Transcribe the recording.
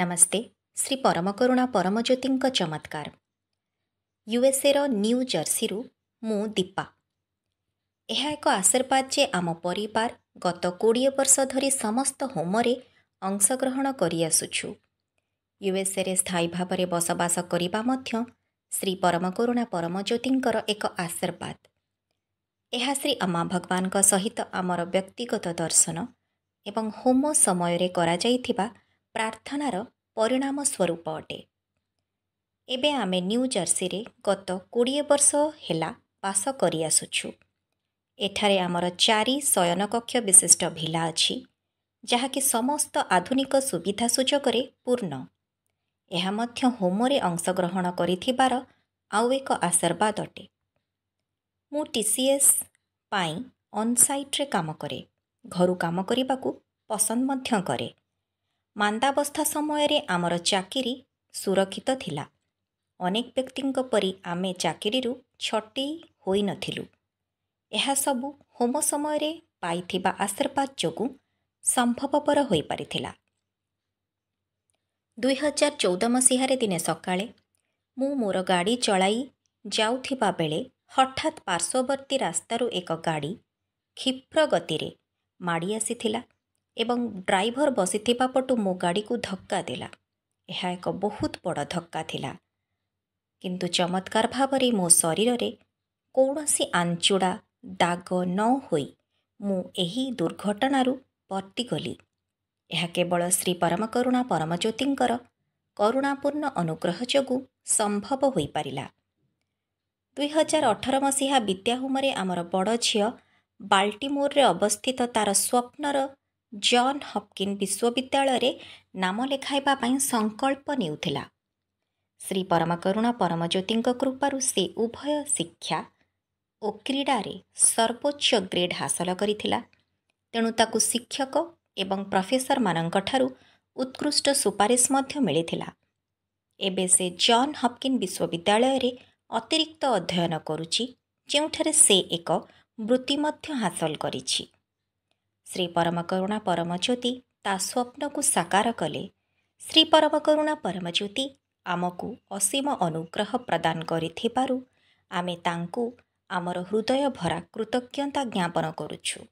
ନମସ୍ତେ ଶ୍ରୀ ପରମ ପରମକରୁଣା ପରମଜ୍ୟୋତିଙ୍କ ଚମତ୍କାର ୟୁଏସ୍ଏ ର ନ୍ୟୁ ଜର୍ସିରୁ ମୁଁ ଦୀପା ଏହା ଏକ ଆଶୀର୍ବାଦ ଯେ ଆମ ପରିବାର ଗତ କୋଡ଼ିଏ ବର୍ଷ ଧରି ସମସ୍ତ ହୋମରେ ଅଂଶଗ୍ରହଣ କରିଆସୁଛୁ ୟୁଏସ୍ଏରେ ସ୍ଥାୟୀ ଭାବରେ ବସବାସ କରିବା ମଧ୍ୟ ଶ୍ରୀ ପରମ ପରମକରୁଣା ପରମଜ୍ୟୋତିଙ୍କର ଏକ ଆଶୀର୍ବାଦ ଏହା ଶ୍ରୀ ଅମା ଭଗବାନଙ୍କ ସହିତ ଆମର ବ୍ୟକ୍ତିଗତ ଦର୍ଶନ ଏବଂ ହୋମ ସମୟରେ କରାଯାଇଥିବା ପ୍ରାର୍ଥନାର ପରିଣାମ ସ୍ୱରୂପ ଅଟେ ଏବେ ଆମେ ନ୍ୟୁ ଜର୍ସିରେ ଗତ କୋଡ଼ିଏ ବର୍ଷ ହେଲା ବାସ କରିଆସୁଛୁ ଏଠାରେ ଆମର ଚାରି ଶୟନକକ୍ଷ ବିଶିଷ୍ଟ ଭିଲା ଅଛି ଯାହାକି ସମସ୍ତ ଆଧୁନିକ ସୁବିଧା ସୁଯୋଗରେ ପୂର୍ଣ୍ଣ ଏହା ମଧ୍ୟ ହୋମରେ ଅଂଶଗ୍ରହଣ କରିଥିବାର ଆଉ ଏକ ଆଶୀର୍ବାଦ ଅଟେ ମୁଁ ଟି ସି ଏସ୍ ପାଇଁ ଅନ୍ସାଇଟ୍ରେ କାମ କରେ ଘରୁ କାମ କରିବାକୁ ପସନ୍ଦ ମଧ୍ୟ କରେ ମାନ୍ଦାବସ୍ଥା ସମୟରେ ଆମର ଚାକିରି ସୁରକ୍ଷିତ ଥିଲା ଅନେକ ବ୍ୟକ୍ତିଙ୍କ ପରି ଆମେ ଚାକିରିରୁ ଛଟେଇ ହୋଇନଥିଲୁ ଏହା ସବୁ ହୋମ ସମୟରେ ପାଇଥିବା ଆଶୀର୍ବାଦ ଯୋଗୁଁ ସମ୍ଭବପର ହୋଇପାରିଥିଲା ଦୁଇହଜାର ଚଉଦ ମସିହାରେ ଦିନେ ସକାଳେ ମୁଁ ମୋର ଗାଡ଼ି ଚଳାଇ ଯାଉଥିବା ବେଳେ ହଠାତ୍ ପାର୍ଶ୍ୱବର୍ତ୍ତୀ ରାସ୍ତାରୁ ଏକ ଗାଡ଼ି କ୍ଷିପ୍ର ଗତିରେ ମାଡ଼ି ଆସିଥିଲା ଏବଂ ଡ୍ରାଇଭର ବସିଥିବା ପଟୁ ମୋ ଗାଡ଼ିକୁ ଧକ୍କା ଦେଲା ଏହା ଏକ ବହୁତ ବଡ଼ ଧକ୍କା ଥିଲା କିନ୍ତୁ ଚମତ୍କାର ଭାବରେ ମୋ ଶରୀରରେ କୌଣସି ଆଞ୍ଚୁଡ଼ା ଦାଗ ନ ହୋଇ ମୁଁ ଏହି ଦୁର୍ଘଟଣାରୁ ବର୍ତ୍ତିଗଲି ଏହା କେବଳ ଶ୍ରୀ ପରମ ପରମକରୁଣା ପରମଜ୍ୟୋତିଙ୍କର କରୁଣାପୂର୍ଣ୍ଣ ଅନୁଗ୍ରହ ଯୋଗୁଁ ସମ୍ଭବ ହୋଇପାରିଲା ଦୁଇହଜାର ଅଠର ମସିହା ବିଦ୍ୟାହୁମରେ ଆମର ବଡ଼ ଝିଅ ବାଲ୍ଟିମୋରରେ ଅବସ୍ଥିତ ତା'ର ସ୍ୱପ୍ନର ଜନ୍ ହପକିନ୍ ବିଶ୍ୱବିଦ୍ୟାଳୟରେ ନାମ ଲେଖାଇବା ପାଇଁ ସଂକଳ୍ପ ନେଉଥିଲା ଶ୍ରୀ ପରମକରୁଣ ପରମଜ୍ୟୋତିଙ୍କ କୃପାରୁ ସେ ଉଭୟ ଶିକ୍ଷା ଓ କ୍ରୀଡ଼ାରେ ସର୍ବୋଚ୍ଚ ଗ୍ରେଡ୍ ହାସଲ କରିଥିଲା ତେଣୁ ତାକୁ ଶିକ୍ଷକ ଏବଂ ପ୍ରଫେସରମାନଙ୍କଠାରୁ ଉତ୍କୃଷ୍ଟ ସୁପାରିଶ ମଧ୍ୟ ମିଳିଥିଲା ଏବେ ସେ ଜନ୍ ହପକିନ୍ ବିଶ୍ୱବିଦ୍ୟାଳୟରେ ଅତିରିକ୍ତ ଅଧ୍ୟୟନ କରୁଛି ଯେଉଁଠାରେ ସେ ଏକ ବୃତ୍ତି ମଧ୍ୟ ହାସଲ କରିଛି श्री परम ज्योति ता स्वप्नु साकार कले श्री परमकरुणा परमज्योति आमकु असीम अनुग्रह प्रदान गरिब आमे हृदय भरा कृतज्ञता ज्ञापन गर्ुछु